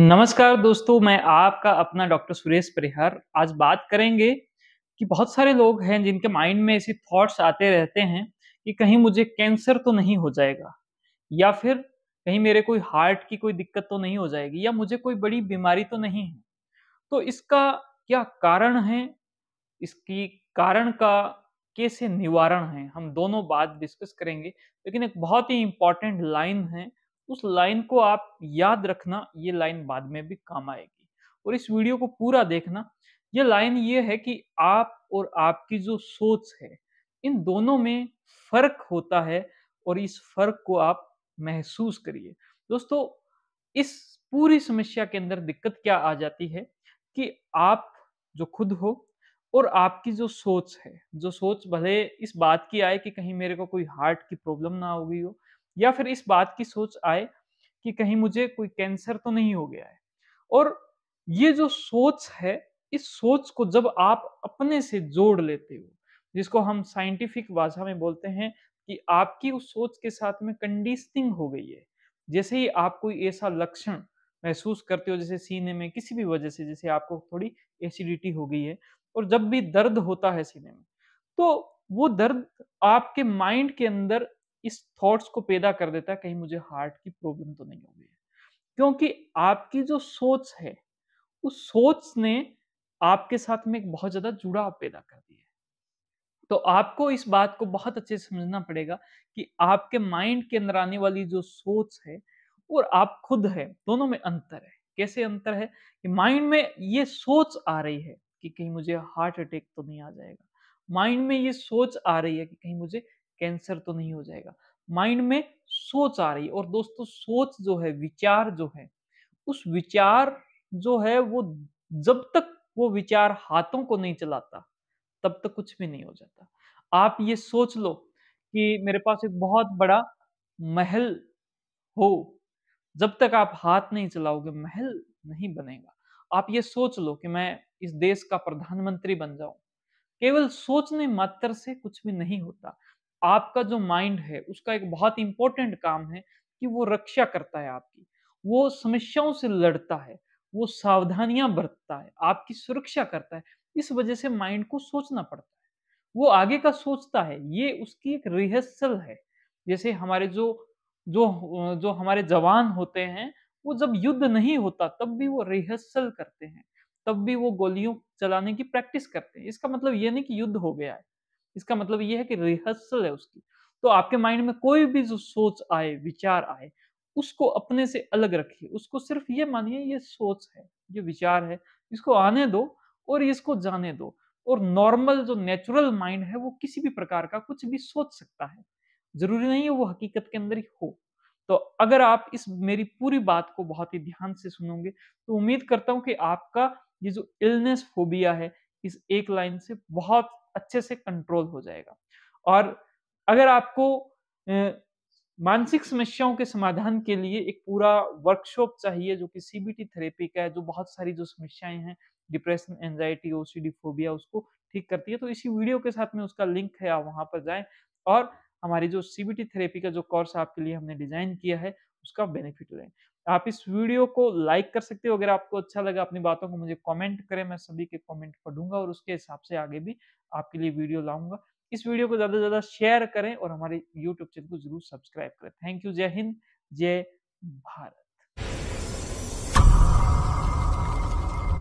नमस्कार दोस्तों मैं आपका अपना डॉक्टर सुरेश परिहार आज बात करेंगे कि बहुत सारे लोग हैं जिनके माइंड में ऐसे थॉट्स आते रहते हैं कि कहीं मुझे कैंसर तो नहीं हो जाएगा या फिर कहीं मेरे कोई हार्ट की कोई दिक्कत तो नहीं हो जाएगी या मुझे कोई बड़ी बीमारी तो नहीं है तो इसका क्या कारण है इसकी कारण का कैसे निवारण है हम दोनों बात डिस्कस करेंगे लेकिन एक बहुत ही इंपॉर्टेंट लाइन है उस लाइन को आप याद रखना ये लाइन बाद में भी काम आएगी और इस वीडियो को पूरा देखना ये लाइन ये है कि आप और आपकी जो सोच है इन दोनों में फर्क होता है और इस फर्क को आप महसूस करिए दोस्तों इस पूरी समस्या के अंदर दिक्कत क्या आ जाती है कि आप जो खुद हो और आपकी जो सोच है जो सोच भले इस बात की आए कि कहीं मेरे को कोई हार्ट की प्रॉब्लम ना हो गई हो या फिर इस बात की सोच आए कि कहीं मुझे कोई कैंसर तो नहीं हो गया है और ये जो सोच है इस सोच को जब आप अपने से जोड़ लेते हो जिसको हम साइंटिफिक भाषा में बोलते हैं कि आपकी उस सोच के साथ में कंडीशनिंग हो गई है जैसे ही आप कोई ऐसा लक्षण महसूस करते हो जैसे सीने में किसी भी वजह से जैसे आपको थोड़ी एसिडिटी हो गई है और जब भी दर्द होता है सीने में तो वो दर्द आपके माइंड के अंदर इस थॉट्स को पैदा कर देता है कहीं मुझे हार्ट की प्रॉब्लम तो नहीं हो गई क्योंकि आपकी जो सोच है उस सोच ने आपके साथ में एक बहुत ज्यादा जुड़ाव पैदा कर दिया तो आपको इस बात को बहुत अच्छे से समझना पड़ेगा कि आपके माइंड के अंदर आने वाली जो सोच है और आप खुद है दोनों में अंतर है कैसे अंतर है कि माइंड में ये सोच आ रही है कि कहीं मुझे हार्ट अटैक तो नहीं आ जाएगा माइंड में ये सोच आ रही है कि कहीं मुझे कैंसर तो नहीं हो जाएगा माइंड में सोच आ रही और दोस्तों सोच जो है विचार जो है उस विचार जो है वो जब तक वो विचार हाथों को नहीं चलाता तब तक कुछ भी नहीं हो जाता आप ये सोच लो कि मेरे पास एक बहुत बड़ा महल हो जब तक आप हाथ नहीं चलाओगे महल नहीं बनेगा आप ये सोच लो कि मैं इस देश का प्रधानमंत्री बन जाऊं केवल सोचने मात्र से कुछ भी नहीं होता आपका जो माइंड है उसका एक बहुत इंपॉर्टेंट काम है कि वो रक्षा करता है आपकी वो समस्याओं से लड़ता है वो सावधानियां बरतता है आपकी सुरक्षा करता है इस वजह से माइंड को सोचना पड़ता है वो आगे का सोचता है ये उसकी एक रिहर्सल है जैसे हमारे जो जो जो हमारे जवान होते हैं वो जब युद्ध नहीं होता तब भी वो रिहर्सल करते हैं तब भी वो गोलियों चलाने की प्रैक्टिस करते हैं इसका मतलब ये नहीं कि युद्ध हो गया है इसका मतलब ये है कि रिहर्सल है उसकी तो आपके माइंड में कोई भी जो सोच आए विचार आए उसको अपने से अलग रखिए उसको सिर्फ ये मानिए ये सोच है ये विचार है इसको आने दो और इसको जाने दो और नॉर्मल जो नेचुरल माइंड है वो किसी भी प्रकार का कुछ भी सोच सकता है जरूरी नहीं है वो हकीकत के अंदर ही हो तो अगर आप इस मेरी पूरी बात को बहुत ही ध्यान से सुनोगे तो उम्मीद करता हूँ कि आपका ये जो इलनेस फोबिया है इस एक लाइन से बहुत अच्छे से कंट्रोल हो जाएगा और अगर आपको मानसिक समस्याओं के समाधान के लिए एक पूरा वर्कशॉप चाहिए जो कि सीबीटी थेरेपी का है जो बहुत सारी जो समस्याएं हैं डिप्रेशन एंजाइटी ओसीडी फोबिया उसको ठीक करती है तो इसी वीडियो के साथ में उसका लिंक है आप वहां पर जाएं और हमारी जो सीबीटी थेरेपी का जो कोर्स आपके लिए हमने डिजाइन किया है उसका बेनिफिट रहे आप इस वीडियो को लाइक कर सकते हो अगर आपको अच्छा लगा अपनी बातों को मुझे कमेंट करें मैं सभी के कमेंट पढ़ूंगा और उसके हिसाब से आगे भी आपके लिए वीडियो लाऊंगा इस वीडियो को ज्यादा से ज्यादा शेयर करें और हमारे यूट्यूब चैनल को जरूर सब्सक्राइब करें थैंक यू जय हिंद जय भारत